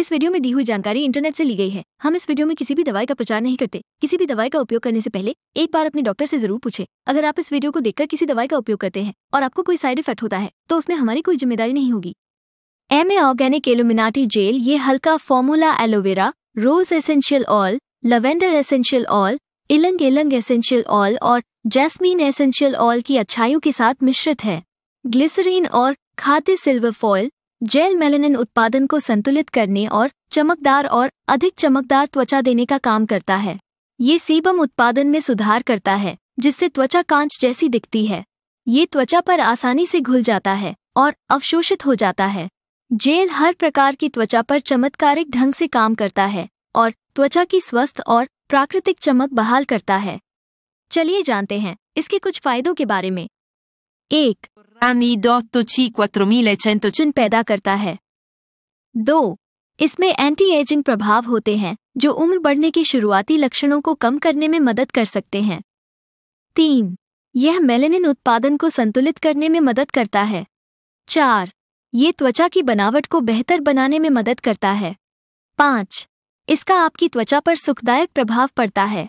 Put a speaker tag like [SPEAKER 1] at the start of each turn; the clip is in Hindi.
[SPEAKER 1] इस वीडियो में दी हुई जानकारी इंटरनेट से ली गई है हम इस वीडियो में किसी भी दवाई का प्रचार नहीं करते किसी भी दवाई का उपयोग करने से पहले एक बार अपने डॉक्टर से जरूर पूछे अगर आप इस वीडियो को देखकर किसी दवाई का उपयोग करते हैं और आपको कोई साइड इफेक्ट होता है तो उसमें हमारी कोई जिम्मेदारी नहीं होगी एम ए ऑर्गेनिक एलुमिनाटी जेल ये हल्का formula aloe vera rose essential oil lavender essential oil ylang ylang essential oil और जैस्मीन एसेंशियल ऑयल की अच्छाइयों के साथ मिश्रित है ग्लिसरीन और खाते सिल्वर फॉयल जेल मेलेनिन उत्पादन को संतुलित करने और चमकदार और अधिक चमकदार त्वचा देने का काम करता है ये सीबम उत्पादन में सुधार करता है जिससे त्वचा कांच जैसी दिखती है ये त्वचा पर आसानी से घुल जाता है और अवशोषित हो जाता है जेल हर प्रकार की त्वचा पर चमत्कारिक ढंग से काम करता है और त्वचा की स्वस्थ और प्राकृतिक चमक बहाल करता है चलिए जानते हैं इसके कुछ फायदों के बारे में एक रानी डॉट तो ची क्वात्रो पैदा करता है दो इसमें एंटी एजिंग प्रभाव होते हैं जो उम्र बढ़ने के शुरुआती लक्षणों को कम करने में मदद कर सकते हैं तीन यह मेलेनिन उत्पादन को संतुलित करने में मदद करता है चार ये त्वचा की बनावट को बेहतर बनाने में मदद करता है पाँच इसका आपकी त्वचा पर सुखदायक प्रभाव पड़ता है